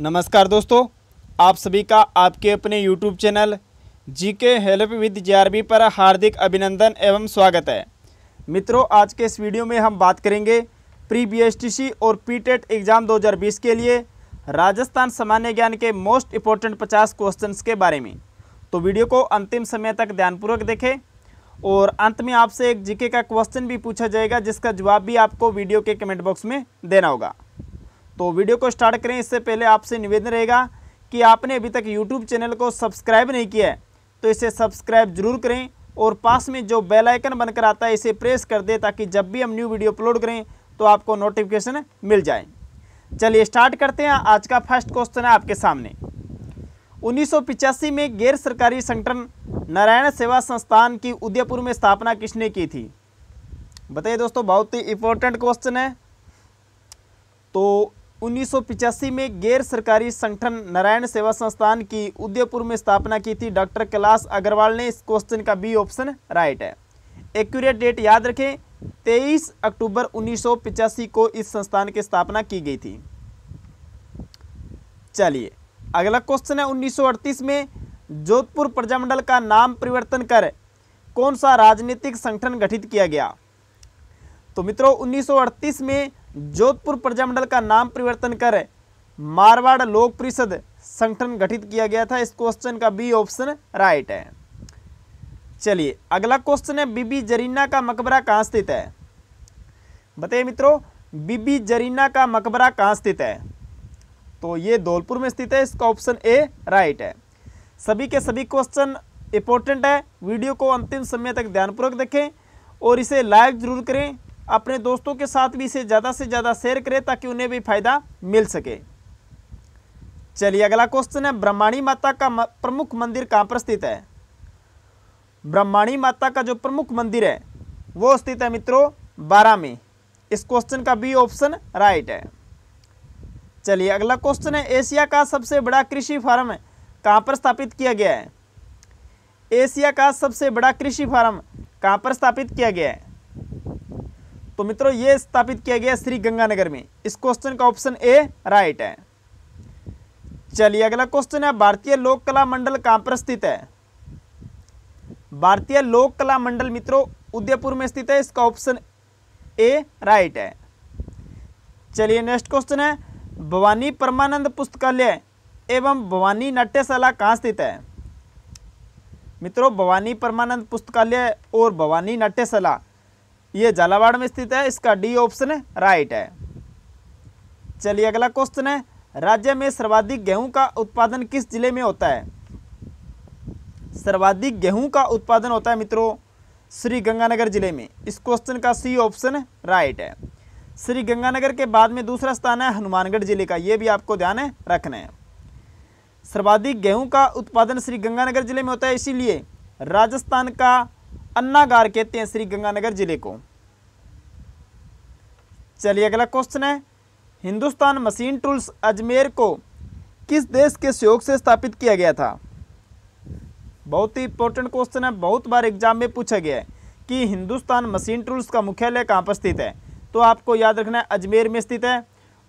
नमस्कार दोस्तों आप सभी का आपके अपने यूट्यूब चैनल जी के हेल्प विद जे पर हार्दिक अभिनंदन एवं स्वागत है मित्रों आज के इस वीडियो में हम बात करेंगे प्री बीएसटीसी और पीटेट एग्ज़ाम 2020 के लिए राजस्थान सामान्य ज्ञान के मोस्ट इंपॉर्टेंट 50 क्वेश्चंस के बारे में तो वीडियो को अंतिम समय तक ध्यानपूर्वक देखें और अंत में आपसे एक जीके का क्वेश्चन भी पूछा जाएगा जिसका जवाब भी आपको वीडियो के कमेंट बॉक्स में देना होगा तो वीडियो को स्टार्ट करें इससे पहले आपसे निवेदन रहेगा कि आपने अभी तक यूट्यूब चैनल को सब्सक्राइब नहीं किया है तो इसे सब्सक्राइब जरूर करें और पास में जो बेल आइकन बनकर आता है इसे प्रेस कर दें ताकि जब भी हम न्यू वीडियो अपलोड करें तो आपको नोटिफिकेशन मिल जाए चलिए स्टार्ट करते हैं आज का फर्स्ट क्वेश्चन है आपके सामने उन्नीस में गैर सरकारी संगठन नारायण सेवा संस्थान की उदयपुर में स्थापना किसने की थी बताइए दोस्तों बहुत ही इंपॉर्टेंट क्वेश्चन है तो उन्नीस में गैर सरकारी संगठन नारायण सेवा संस्थान की उदयपुर में स्थापना की थी डॉक्टर कैलाश अग्रवाल ने इस क्वेश्चन का बी ऑप्शन राइट है एक्यूरेट डेट याद रखें 23 अक्टूबर 1985 को इस संस्थान की स्थापना की गई थी चलिए अगला क्वेश्चन है 1938 में जोधपुर प्रजामंडल का नाम परिवर्तन कर कौन सा राजनीतिक संगठन गठित किया गया तो मित्रों उन्नीस में जोधपुर प्रजामंडल का नाम परिवर्तन कर मारवाड़ लोक परिषद संगठन गठित किया गया था इस क्वेश्चन का बी ऑप्शन राइट है चलिए अगला क्वेश्चन है बीबी जरीना का मकबरा कहाँ स्थित है बताइए मित्रों बीबी जरीना का मकबरा कहाँ स्थित है तो ये धौलपुर में स्थित है इसका ऑप्शन ए राइट है सभी के सभी क्वेश्चन इंपॉर्टेंट है वीडियो को अंतिम समय तक ध्यानपूर्वक देखें और इसे लाइक ज़रूर करें अपने दोस्तों के साथ भी इसे ज़्यादा से ज़्यादा शेयर करें ताकि उन्हें भी फ़ायदा मिल सके चलिए अगला क्वेश्चन है ब्रह्माणी माता का प्रमुख मंदिर कहाँ पर स्थित है ब्रह्माणी माता का जो प्रमुख मंदिर है वो स्थित है मित्रों बारह में इस क्वेश्चन का बी ऑप्शन राइट है चलिए अगला क्वेश्चन है एशिया का सबसे बड़ा कृषि फार्म कहाँ पर स्थापित किया गया है एशिया का सबसे बड़ा कृषि फार्म कहाँ पर स्थापित किया गया है तो मित्रों ये स्थापित किया गया श्री गंगानगर में इस क्वेश्चन का ऑप्शन ए राइट है चलिए अगला क्वेश्चन है भारतीय लोक कला मंडल कहां पर स्थित है भारतीय लोक कला मंडल मित्रों उदयपुर में स्थित है इसका ऑप्शन ए राइट है चलिए नेक्स्ट क्वेश्चन है भवानी परमानंद पुस्तकालय एवं भवानी नाट्यशाला कहाँ स्थित है मित्रों भवानी परमानंद पुस्तकालय और भवानी नाट्यशाला ये झालावाड़ में स्थित है इसका डी ऑप्शन राइट है चलिए अगला क्वेश्चन है राज्य में सर्वाधिक गेहूं का उत्पादन किस जिले में होता है सर्वाधिक गेहूं का उत्पादन होता है मित्रों श्री गंगानगर जिले में इस क्वेश्चन का सी ऑप्शन राइट है श्री गंगानगर के बाद में दूसरा स्थान है हनुमानगढ़ जिले का ये भी आपको ध्यान रखना है सर्वाधिक गेहूं का उत्पादन श्री गंगानगर जिले में होता है इसीलिए राजस्थान का अन्नागार कहते हैं श्री गंगानगर जिले को चलिए अगला क्वेश्चन है हिंदुस्तान मशीन टूल्स अजमेर को किस देश के सहयोग से स्थापित किया गया था बहुत ही इंपॉर्टेंट क्वेश्चन है बहुत बार एग्जाम में पूछा गया है कि हिंदुस्तान मशीन टूल्स का मुख्यालय कहाँ पर स्थित है तो आपको याद रखना है अजमेर में स्थित है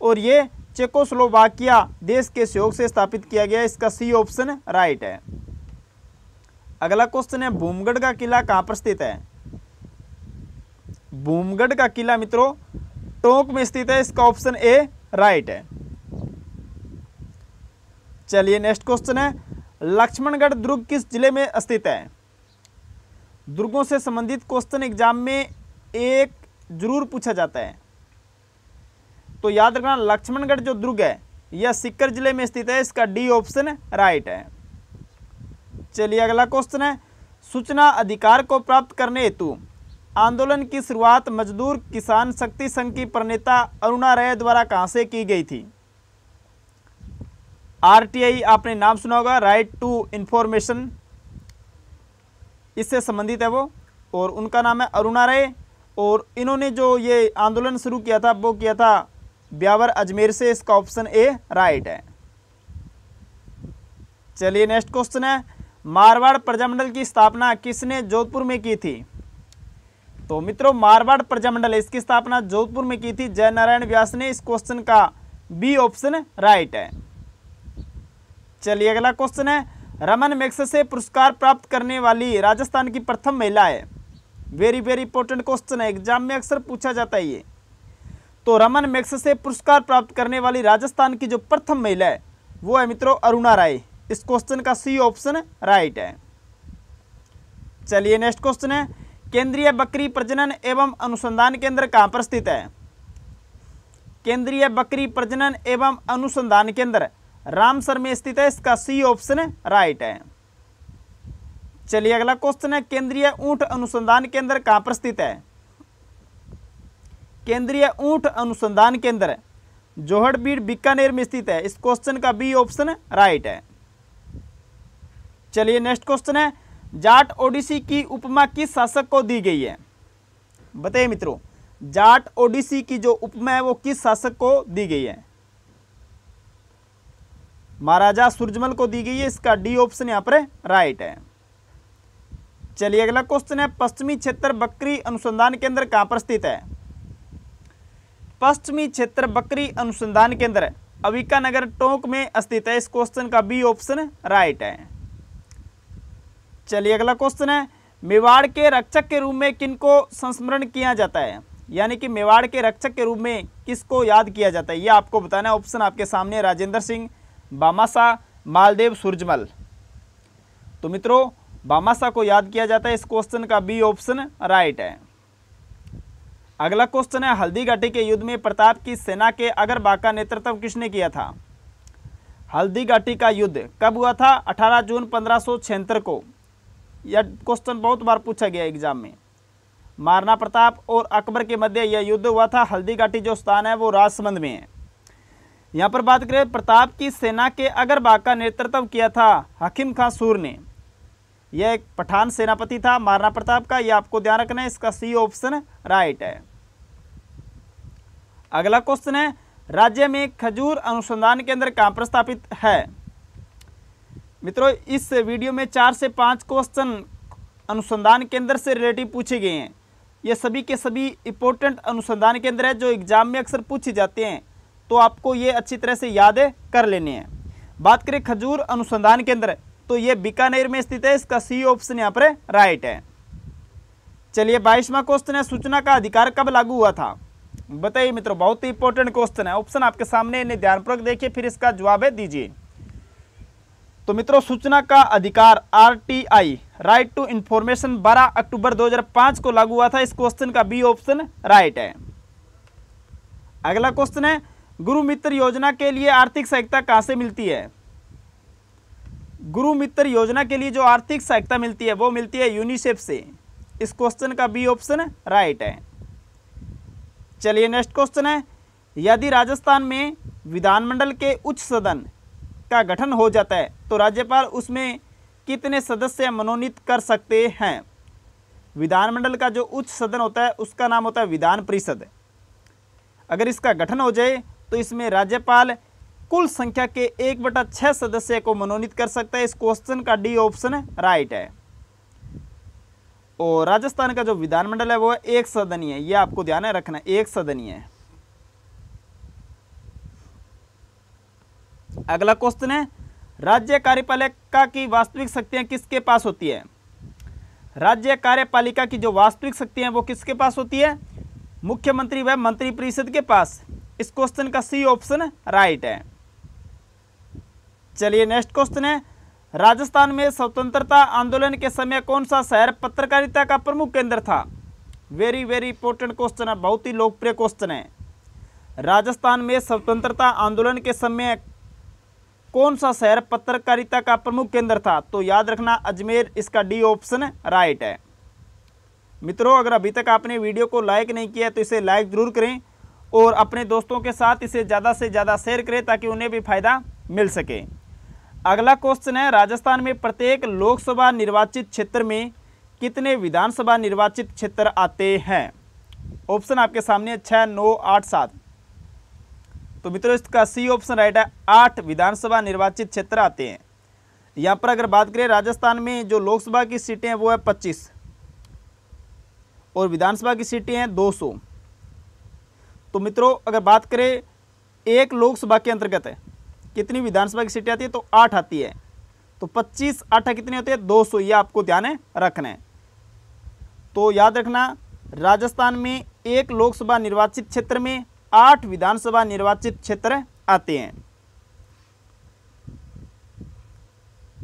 और ये चेकोस्लोवाकिया देश के सहयोग से स्थापित किया गया इसका सी ऑप्शन राइट है अगला क्वेश्चन है भूमगढ़ का किला कहां पर स्थित है भूमगढ़ का किला मित्रों टोंक में स्थित है इसका ऑप्शन ए राइट है चलिए नेक्स्ट क्वेश्चन है लक्ष्मणगढ़ दुर्ग किस जिले में स्थित है दुर्गों से संबंधित क्वेश्चन एग्जाम में एक जरूर पूछा जाता है तो याद रखना लक्ष्मणगढ़ जो दुर्ग है यह सिक्कर जिले में स्थित है इसका डी ऑप्शन राइट है चलिए अगला क्वेश्चन है सूचना अधिकार को प्राप्त करने हेतु आंदोलन की शुरुआत मजदूर किसान शक्ति संघ की प्रणेता अरुणा राय द्वारा कहाँ से की गई थी आरटीआई आपने नाम सुना होगा राइट टू इन्फॉर्मेशन इससे संबंधित है वो और उनका नाम है अरुणा राय और इन्होंने जो ये आंदोलन शुरू किया था वो किया था ब्यावर अजमेर से इसका ऑप्शन ए राइट है चलिए नेक्स्ट क्वेश्चन है मारवाड़ प्रजामंडल की स्थापना किसने जोधपुर में की थी तो मित्रों मारवाड़ प्रजामंडल इसकी स्थापना जोधपुर में की थी जयनारायण व्यास ने इस क्वेश्चन का बी ऑप्शन राइट है चलिए अगला क्वेश्चन है रमन मैक्स से पुरस्कार प्राप्त करने वाली राजस्थान की प्रथम महिला है वेरी वेरी इंपॉर्टेंट क्वेश्चन है एग्जाम में अक्सर पूछा जाता है ये तो रमन मैक्स से पुरस्कार प्राप्त करने वाली राजस्थान की जो प्रथम महिला है वो है मित्रों अरुणा राय इस क्वेश्चन का सी ऑप्शन राइट है चलिए नेक्स्ट क्वेश्चन है केंद्रीय बकरी प्रजनन एवं अनुसंधान केंद्र कहाँ पर स्थित है केंद्रीय बकरी प्रजनन एवं अनुसंधान केंद्र रामसर में स्थित है इसका सी ऑप्शन राइट है चलिए अगला क्वेश्चन है केंद्रीय ऊंट अनुसंधान केंद्र कहाँ पर स्थित है केंद्रीय ऊंट अनुसंधान केंद्र जोहड़बीड़ बीकानेर में स्थित है इस क्वेश्चन का बी ऑप्शन राइट है चलिए नेक्स्ट क्वेश्चन है जाट ओडिसी की उपमा किस शासक को दी गई है बताइए मित्रों जाट ओडिसी की जो उपमा है वो किस शासक को दी गई है महाराजा सूरजमल को दी गई है इसका डी ऑप्शन यहां पर राइट है चलिए अगला क्वेश्चन है पश्चिमी क्षेत्र बकरी अनुसंधान केंद्र कहां पर स्थित है पश्चिमी क्षेत्र बकरी अनुसंधान केंद्र अविका नगर टोंक में स्थित है इस क्वेश्चन का बी ऑप्शन राइट है चलिए अगला क्वेश्चन है मेवाड़ के रक्षक के रूप में किनको संस्मरण किया जाता है यानी कि मेवाड़ के रक्षक के रूप में किसको याद किया जाता है ये आपको बताना है ऑप्शन आपके सामने राजेंद्र सिंह बामासा मालदेव सूरजमल तो मित्रों बामासा को याद किया जाता है इस क्वेश्चन का बी ऑप्शन राइट है अगला क्वेश्चन है हल्दी घाटी के युद्ध में प्रताप की सेना के अगर बाका नेतृत्व किसने किया था हल्दी घाटी का युद्ध कब हुआ था 18 जून पंद्रह को यह क्वेश्चन बहुत बार पूछा गया एग्जाम में महाराणा प्रताप और अकबर के मध्य यह युद्ध हुआ था हल्दी घाटी जो स्थान है वो राजसमंद में है यहाँ पर बात करें प्रताप की सेना के अगर बाग का नेतृत्व किया था हकीम खां सूर ने यह एक पठान सेनापति था महाराणा प्रताप का यह आपको ध्यान रखना है इसका सी ऑप्शन राइट है अगला क्वेश्चन है राज्य में खजूर अनुसंधान केंद्र कहाँ प्रस्थापित है मित्रों इस वीडियो में चार से पाँच क्वेश्चन अनुसंधान केंद्र से रिलेटिव पूछे गए हैं ये सभी के सभी इंपॉर्टेंट अनुसंधान केंद्र है जो एग्जाम में अक्सर पूछे जाते हैं तो आपको ये अच्छी तरह से याद कर लेने हैं बात करें खजूर अनुसंधान केंद्र तो ये बीकानेर में स्थित है इसका सी ऑप्शन यहाँ पर राइट है चलिए बाईसवा क्वेश्चन है सूचना का अधिकार कब लागू हुआ था बताइए मित्रों बहुत ही इंपॉर्टेंट क्वेश्चन है ऑप्शन आपके सामने इन्हें ध्यानपूर्वक देखिए फिर इसका जवाब है दीजिए तो मित्रों सूचना का अधिकार आरटीआई राइट टू इंफॉर्मेशन 12 अक्टूबर 2005 को लागू हुआ था इस क्वेश्चन का बी ऑप्शन राइट है अगला क्वेश्चन है गुरु मित्र योजना के लिए आर्थिक सहायता कहां से मिलती है गुरु मित्र योजना के लिए जो आर्थिक सहायता मिलती है वो मिलती है यूनिसेफ से इस क्वेश्चन का बी ऑप्शन राइट है चलिए नेक्स्ट क्वेश्चन है यदि राजस्थान में विधानमंडल के उच्च सदन का गठन हो जाता है तो राज्यपाल उसमें कितने सदस्य मनोनीत कर सकते हैं विधानमंडल का जो उच्च सदन होता है उसका नाम होता है विधान परिषद अगर इसका गठन हो जाए तो इसमें राज्यपाल कुल संख्या के एक बटा छः सदस्य को मनोनीत कर सकता है इस क्वेश्चन का डी ऑप्शन राइट है और राजस्थान का जो विधानमंडल है वो एक सदनीय ये आपको ध्यान रखना एक सदनीय है अगला क्वेश्चन है राज्य कार्यपालिका की वास्तविक शक्तियाँ किसके पास होती है राज्य कार्यपालिका की जो वास्तविक शक्तियाँ वो किसके पास होती है मुख्यमंत्री व मंत्रिपरिषद के पास इस क्वेश्चन का सी ऑप्शन राइट है चलिए नेक्स्ट क्वेश्चन है राजस्थान में स्वतंत्रता आंदोलन के समय कौन सा शहर पत्रकारिता का प्रमुख केंद्र था वेरी वेरी इंपॉर्टेंट क्वेश्चन है बहुत ही लोकप्रिय क्वेश्चन है राजस्थान में स्वतंत्रता आंदोलन के समय कौन सा शहर पत्रकारिता का प्रमुख केंद्र था तो याद रखना अजमेर इसका डी ऑप्शन राइट है मित्रों अगर अभी तक आपने वीडियो को लाइक नहीं किया तो इसे लाइक ज़रूर करें और अपने दोस्तों के साथ इसे ज़्यादा से ज़्यादा शेयर करें ताकि उन्हें भी फ़ायदा मिल सके अगला क्वेश्चन है राजस्थान में प्रत्येक लोकसभा निर्वाचित क्षेत्र में कितने विधानसभा निर्वाचित क्षेत्र आते हैं ऑप्शन आपके सामने छः नौ आठ सात तो मित्रों इसका सी ऑप्शन राइट है आठ विधानसभा निर्वाचित क्षेत्र आते हैं यहाँ पर अगर बात करें राजस्थान में जो लोकसभा की सीटें हैं वो है पच्चीस और विधानसभा की सीटें हैं दो सौ तो मित्रों अगर बात करें एक लोकसभा के अंतर्गत है कितनी विधानसभा की सीटें आती है तो आठ आती है तो पच्चीस आठ कितने होते हैं दो सौ ये आपको ध्यान रखना है तो याद रखना राजस्थान में एक लोकसभा निर्वाचित क्षेत्र में आठ विधानसभा निर्वाचित क्षेत्र आते हैं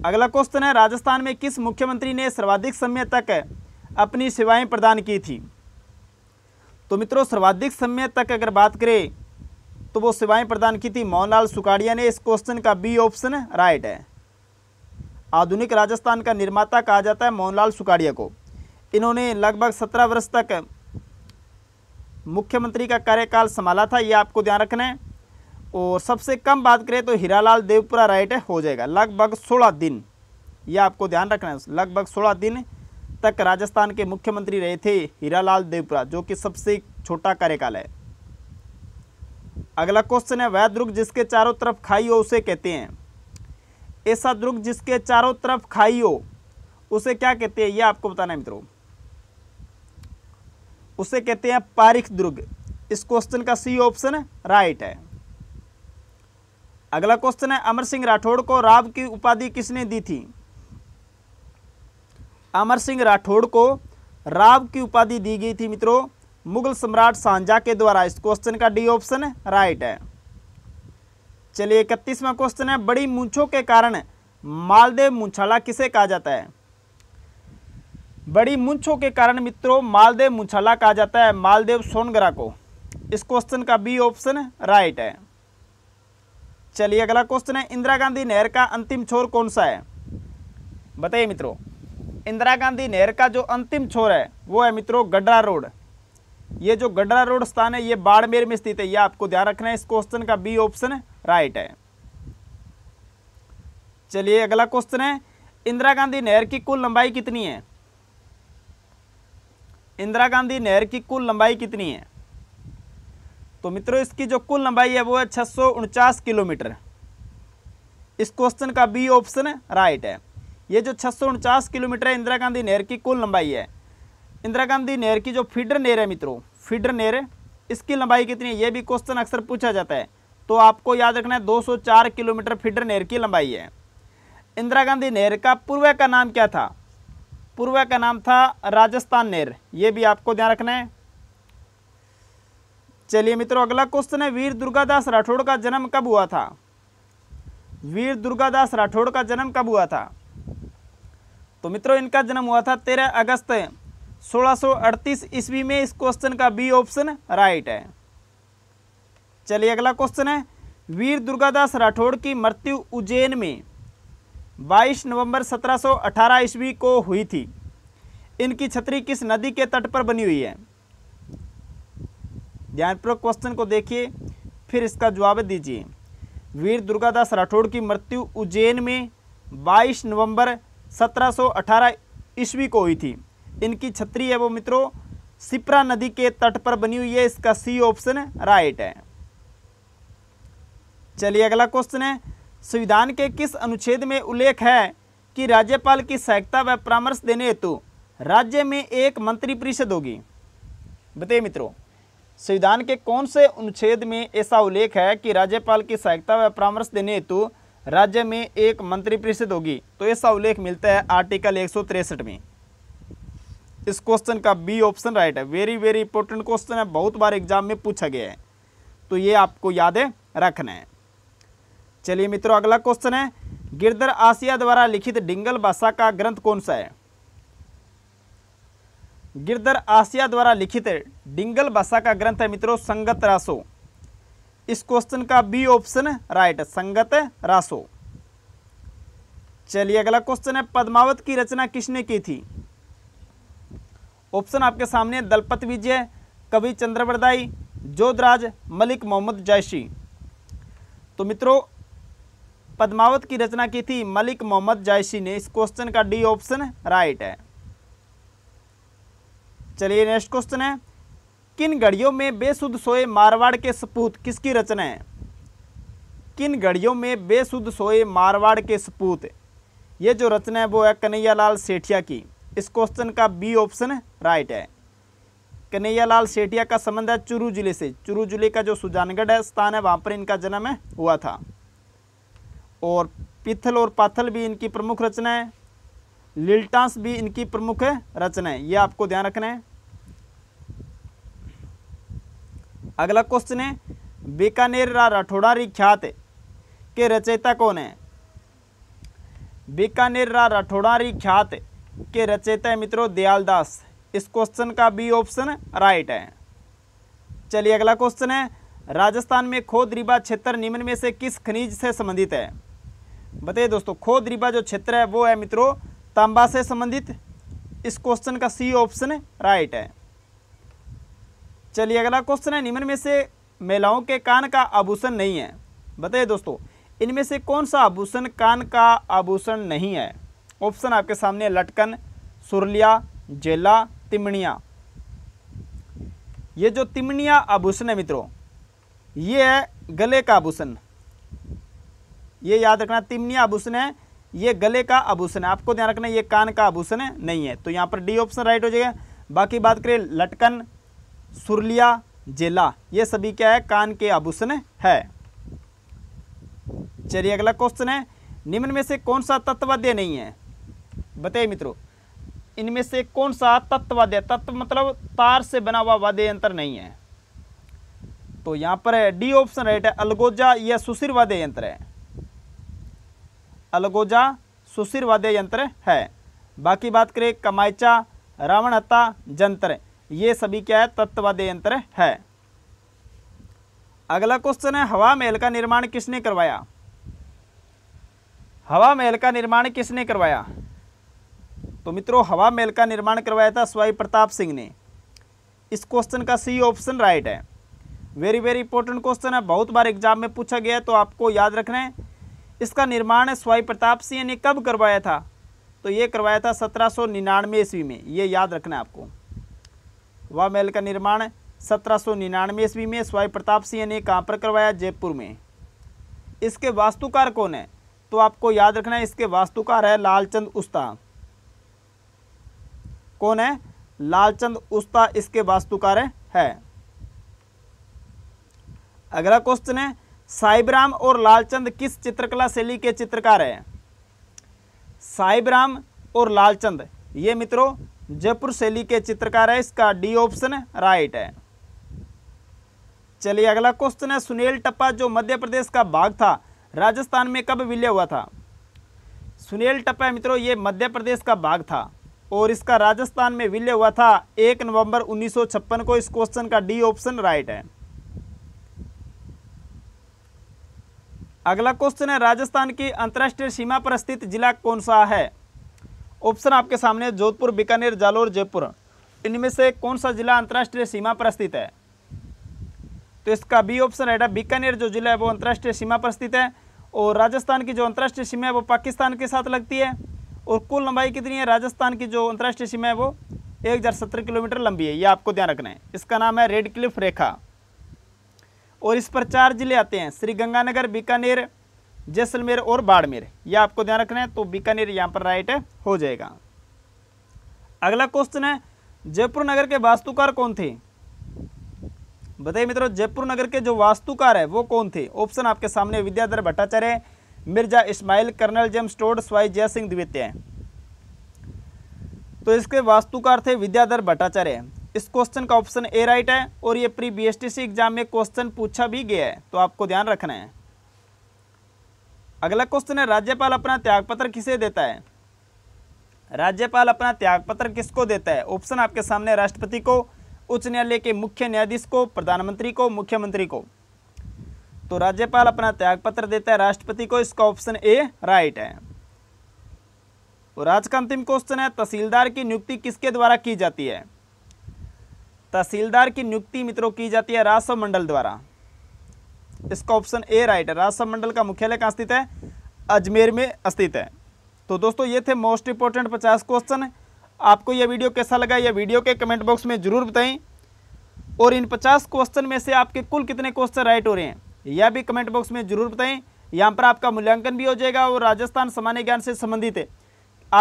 अगला क्वेश्चन है राजस्थान में किस मुख्यमंत्री ने सर्वाधिक समय तक अपनी सेवाएं प्रदान की थी तो मित्रों सर्वाधिक समय तक अगर बात करें तो वो सेवाएं प्रदान की थी मोहनलाल सुखाड़िया ने इस क्वेश्चन का बी ऑप्शन राइट है आधुनिक राजस्थान का निर्माता कहा जाता है मोहनलाल सुखाड़िया को इन्होंने लगभग सत्रह वर्ष तक मुख्यमंत्री का कार्यकाल संभाला था ये आपको ध्यान रखना है और सबसे कम बात करें तो हीरालाल देवपुरा राइट हो जाएगा लगभग सोलह दिन ये आपको ध्यान रखना है लगभग सोलह दिन तक राजस्थान के मुख्यमंत्री रहे थे हीरालाल देवपुरा जो कि सबसे छोटा कार्यकाल है अगला क्वेश्चन है वह दुर्ग जिसके चारों तरफ खाई हो उसे कहते हैं ऐसा दुर्ग जिसके चारों तरफ खाई हो उसे क्या कहते हैं यह आपको बताना है मित्रों उसे कहते हैं पारिख दुर्ग इस क्वेश्चन का सी ऑप्शन राइट है अगला क्वेश्चन है अमर सिंह राठौड़ को राव की उपाधि किसने दी थी अमर सिंह राठौड़ को राव की उपाधि दी गई थी मित्रों मुगल सम्राट सांझा के द्वारा इस क्वेश्चन का डी ऑप्शन राइट है चलिए इकतीसवा क्वेश्चन है बड़ी मूछों के कारण मालदेव मुछाला किसे कहा जाता है बड़ी मुंछों के कारण मित्रों मालदेव मुछाला कहा जाता है मालदेव सोनगरा को इस क्वेश्चन का बी ऑप्शन राइट है चलिए अगला क्वेश्चन है इंदिरा गांधी नहर का अंतिम छोर कौन सा है बताइए मित्रों इंदिरा गांधी नहर का जो अंतिम छोर है वो है मित्रों गडरा रोड ये जो गडरा रोड स्थान है ये बाड़मेर में स्थित है ये आपको ध्यान रखना है इस क्वेश्चन का बी ऑप्शन राइट है चलिए अगला क्वेश्चन है इंदिरा गांधी नहर की कुल लंबाई कितनी है इंदिरा गांधी नहर की कुल लंबाई कितनी है तो मित्रों इसकी जो कुल लंबाई है वो है छः किलोमीटर इस क्वेश्चन का बी ऑप्शन राइट है ये जो छः किलोमीटर है इंदिरा गांधी नहर की कुल लंबाई है इंदिरा गांधी नहर की जो फीडर नहर है मित्रों फीडर नहर इसकी लंबाई कितनी है ये भी क्वेश्चन अक्सर पूछा जाता है तो आपको याद रखना है 204 किलोमीटर फीडर नहर की लंबाई है इंदिरा गांधी नहर का पूर्व का नाम क्या था पूर्व का नाम था राजस्थान नेर ये भी आपको ध्यान रखना है चलिए मित्रों अगला क्वेश्चन है वीर दुर्गादास राठौड़ का जन्म कब हुआ था वीर दुर्गादास राठौड़ का जन्म कब हुआ था तो मित्रों इनका जन्म हुआ था तेरह अगस्त 1638 ईस्वी में इस क्वेश्चन का बी ऑप्शन राइट है चलिए अगला क्वेश्चन है वीर दुर्गादास राठौड़ की मृत्यु उज्जैन में 22 नवंबर 1718 ईस्वी को हुई थी इनकी छतरी किस नदी के तट पर बनी हुई है ध्यानपूर्वक क्वेश्चन को देखिए फिर इसका जवाब दीजिए वीर दुर्गादास राठौड़ की मृत्यु उज्जैन में 22 नवंबर 1718 ईस्वी को हुई थी इनकी छतरी है वो मित्रों सिप्रा नदी के तट पर बनी हुई है इसका सी ऑप्शन राइट है चलिए अगला क्वेश्चन है संविधान के किस अनुच्छेद में उल्लेख है कि राज्यपाल की सहायता व परामर्श देने हेतु राज्य में एक मंत्रिपरिषद होगी बताइए मित्रों संविधान के कौन से अनुच्छेद में ऐसा उल्लेख है कि राज्यपाल की सहायता व परामर्श देने हेतु राज्य में एक मंत्रिपरिषद होगी तो ऐसा उल्लेख मिलता है आर्टिकल एक में इस क्वेश्चन का बी ऑप्शन राइट है वेरी वेरी इंपॉर्टेंट क्वेश्चन है बहुत बार एग्जाम में पूछा गया है तो ये आपको याद रखना है चलिए मित्रों अगला क्वेश्चन है गिरधर आसिया द्वारा लिखित डिंगल भाषा का ग्रंथ कौन सा है गिरधर आसिया द्वारा लिखित डिंगल भाषा का ग्रंथ है मित्रों संगत रासो इस क्वेश्चन का बी ऑप्शन राइट संगत रासो चलिए अगला क्वेश्चन है पद्मावत की रचना किसने की थी ऑप्शन आपके सामने दलपत विजय कवि चंद्रवरदाई जोधराज मलिक मोहम्मद जैशी तो मित्रों पद्मावत की रचना की थी मलिक मोहम्मद जायसी ने इस क्वेश्चन का डी ऑप्शन राइट है चलिए नेक्स्ट क्वेश्चन है किन घड़ियों में बेसुद सोए मारवाड़ के सपूत किसकी रचना है किन घड़ियों में बेसुद सोए मारवाड़ के सपूत ये जो रचना है वो है कन्हैयालाल सेठिया की इस क्वेश्चन का बी ऑप्शन राइट है कन्हैयालाल सेठिया का संबंध है चुरू जिले से चुरू जिले का जो सुजानगढ़ है स्थान है वहाँ पर इनका जन्म हुआ था और पिथल और पाथल भी इनकी प्रमुख रचना है लिल्टांस भी इनकी प्रमुख रचना है ये आपको ध्यान रखना है अगला क्वेश्चन है बीकानेर राठौड़ारी ख्यात के रचयिता कौन है बीकानेर राठौड़ारी ख्यात के रचयिता है मित्रों दयालदास इस क्वेश्चन का बी ऑप्शन राइट है चलिए अगला क्वेश्चन है राजस्थान में खोद रिबा क्षेत्र निम्न में से किस खनिज से संबंधित है बताइए दोस्तों खोद रिबा जो क्षेत्र है वो है मित्रों तांबा से संबंधित इस क्वेश्चन का सी ऑप्शन राइट है चलिए अगला क्वेश्चन है निम्न में से महिलाओं के कान का आभूषण नहीं है बताइए दोस्तों इनमें से कौन सा आभूषण कान का आभूषण नहीं है ऑप्शन आपके सामने लटकन सुरलिया जेला तिमणिया ये जो तिमनिया आभूषण है मित्रों ये है गले का आभूषण ये याद रखना तिमनिया आभूषण है ये गले का आभूषण है आपको ध्यान रखना ये कान का आभूषण है नहीं है तो यहाँ पर डी ऑप्शन राइट हो जाएगा बाकी बात करें लटकन सुरलिया जेला ये सभी क्या है कान के आभूषण है चलिए अगला क्वेश्चन है निम्न में से कौन सा तत्वाद्य नहीं है बताइए मित्रों इनमें से कौन सा तत्वाद्य तत्व मतलब तार से बना हुआ वाद्य यंत्र नहीं है तो यहां पर डी ऑप्शन राइट है अलगोजा यह सुशीर वाद्य यंत्र है अलगोजा सुशीर वाद्य यंत्र है बाकी बात करें कमायचा रावणहत्ता जंत्र ये सभी क्या है तत्ववाद्य यंत्र है अगला क्वेश्चन है हवा महल का निर्माण किसने करवाया हवा महल का निर्माण किसने करवाया तो मित्रों हवा महल का निर्माण करवाया था स्वाई प्रताप सिंह ने इस क्वेश्चन का सी ऑप्शन राइट है वेरी वेरी इंपॉर्टेंट क्वेश्चन है बहुत बार एग्जाम में पूछा गया है तो आपको याद रखना है इसका निर्माण स्वाई प्रताप सिंह ने कब करवाया था तो ये करवाया था सत्रह सौ निन्यानवे ईस्वी में ये याद रखना है आपको वह महल का निर्माण सत्रह सौ निन्यानवे ईस्वी में स्वाई प्रताप सिंह ने कहाँ पर करवाया जयपुर में इसके वास्तुकार कौन है तो आपको याद रखना है इसके वास्तुकार है लालचंद उस्ता कौन है लालचंद उस्ता इसके वास्तुकार है अगला क्वेश्चन है साहिबराम और लालचंद किस चित्रकला शैली के चित्रकार हैं साहिबराम और लालचंद ये मित्रों जयपुर शैली के चित्रकार है इसका डी ऑप्शन राइट है चलिए अगला क्वेश्चन है सुनील टप्पा जो मध्य प्रदेश का भाग था राजस्थान में कब विलय हुआ था सुनील टप्पा मित्रों ये मध्य प्रदेश का भाग था और इसका राजस्थान में विलय हुआ था एक नवंबर 1956 को इस क्वेश्चन का डी ऑप्शन राइट है अगला क्वेश्चन है राजस्थान की अंतर्राष्ट्रीय सीमा पर स्थित जिला कौन सा है ऑप्शन आपके सामने जोधपुर बीकानेर जालौर जयपुर इनमें से कौन सा जिला अंतर्राष्ट्रीय सीमा पर स्थित है तो इसका बी ऑप्शन रहेगा बीकानेर जो जिला है वो अंतर्राष्ट्रीय सीमा पर स्थित है और राजस्थान की जो अंतर्राष्ट्रीय सीमा है वो पाकिस्तान के साथ लगती है और कुल लंबाई कितनी है राजस्थान की जो अंतर्राष्ट्रीय सीमा है वो एक किलोमीटर लंबी है ये आपको ध्यान रखना है इसका नाम है रेड क्लिफ रेखा और इस पर चार जिले आते हैं श्री गंगानगर बीकानेर जैसलमेर और बाड़मेर ये आपको ध्यान रखना है तो बीकानेर यहाँ पर राइट हो जाएगा अगला क्वेश्चन है जयपुर नगर के वास्तुकार कौन थे बताइए मित्रों जयपुर नगर के जो वास्तुकार है वो कौन थे ऑप्शन आपके सामने विद्याधर भट्टाचार्य मिर्जा इस्माइल कर्नल जेम स्टोर्ड स्वाई जय सिंह द्वितीय तो इसके वास्तुकार थे विद्याधर भट्टाचार्य इस क्वेश्चन का ऑप्शन ए राइट है और ये प्री बीएसटीसी एग्जाम में क्वेश्चन पूछा भी गया है तो आपको ध्यान रखना है अगला क्वेश्चन है राज्यपाल अपना त्यागपत्र किसे देता है राज्यपाल अपना त्यागपत्र किसको देता है ऑप्शन आपके सामने राष्ट्रपति को उच्च न्यायालय के मुख्य न्यायाधीश को प्रधानमंत्री को मुख्यमंत्री को तो राज्यपाल अपना त्यागपत्र देता है राष्ट्रपति को इसका ऑप्शन ए राइट है और आज का अंतिम क्वेश्चन है तहसीलदार की नियुक्ति किसके द्वारा की जाती है तहसीलदार की नियुक्ति मित्रों की जाती है राजस्व मंडल द्वारा इसका ऑप्शन ए राइट है राजस्व मंडल का मुख्यालय कहाँ स्थित है अजमेर में स्थित है तो दोस्तों ये थे मोस्ट इंपॉर्टेंट पचास क्वेश्चन आपको यह वीडियो कैसा लगा यह वीडियो के कमेंट बॉक्स में ज़रूर बताएं और इन पचास क्वेश्चन में से आपके कुल कितने क्वेश्चन राइट हो रहे हैं यह भी कमेंट बॉक्स में ज़रूर बताएं यहाँ पर आपका मूल्यांकन भी हो जाएगा और राजस्थान सामान्य ज्ञान से संबंधित है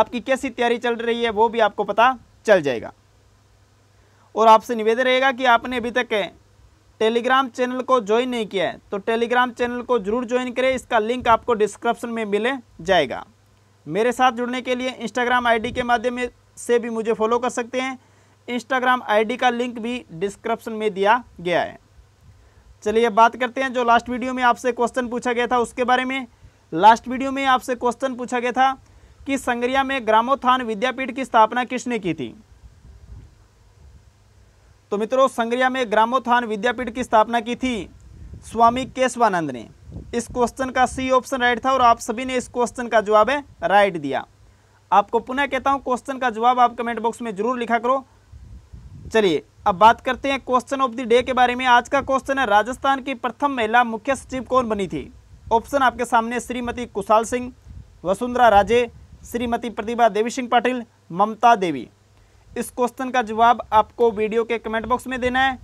आपकी कैसी तैयारी चल रही है वो भी आपको पता चल जाएगा और आपसे निवेदन रहेगा कि आपने अभी तक टेलीग्राम चैनल को ज्वाइन नहीं किया है तो टेलीग्राम चैनल को जरूर ज्वाइन करें इसका लिंक आपको डिस्क्रिप्शन में मिले जाएगा मेरे साथ जुड़ने के लिए इंस्टाग्राम आईडी के माध्यम से भी मुझे फॉलो कर सकते हैं इंस्टाग्राम आईडी का लिंक भी डिस्क्रिप्शन में दिया गया है चलिए बात करते हैं जो लास्ट वीडियो में आपसे क्वेश्चन पूछा गया था उसके बारे में लास्ट वीडियो में आपसे क्वेश्चन पूछा गया था कि संगरिया में ग्रामोत्थान विद्यापीठ की स्थापना किसने की थी तो मित्रों संग्रिया में ग्रामोत्थान विद्यापीठ की स्थापना की थी स्वामी केशवानंद ने इस क्वेश्चन का सी ऑप्शन राइट था और आप सभी ने इस क्वेश्चन का जवाब है राइट दिया आपको पुनः कहता हूँ क्वेश्चन का जवाब आप कमेंट बॉक्स में जरूर लिखा करो चलिए अब बात करते हैं क्वेश्चन ऑफ द डे के बारे में आज का क्वेश्चन है राजस्थान की प्रथम महिला मुख्य सचिव कौन बनी थी ऑप्शन आपके सामने श्रीमती कुशाल सिंह वसुंधरा राजे श्रीमती प्रतिभा देवी सिंह पाटिल ममता देवी इस क्वेश्चन का जवाब आपको वीडियो के कमेंट बॉक्स में देना है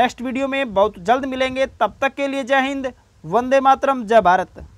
नेक्स्ट वीडियो में बहुत जल्द मिलेंगे तब तक के लिए जय हिंद वंदे मातरम जय भारत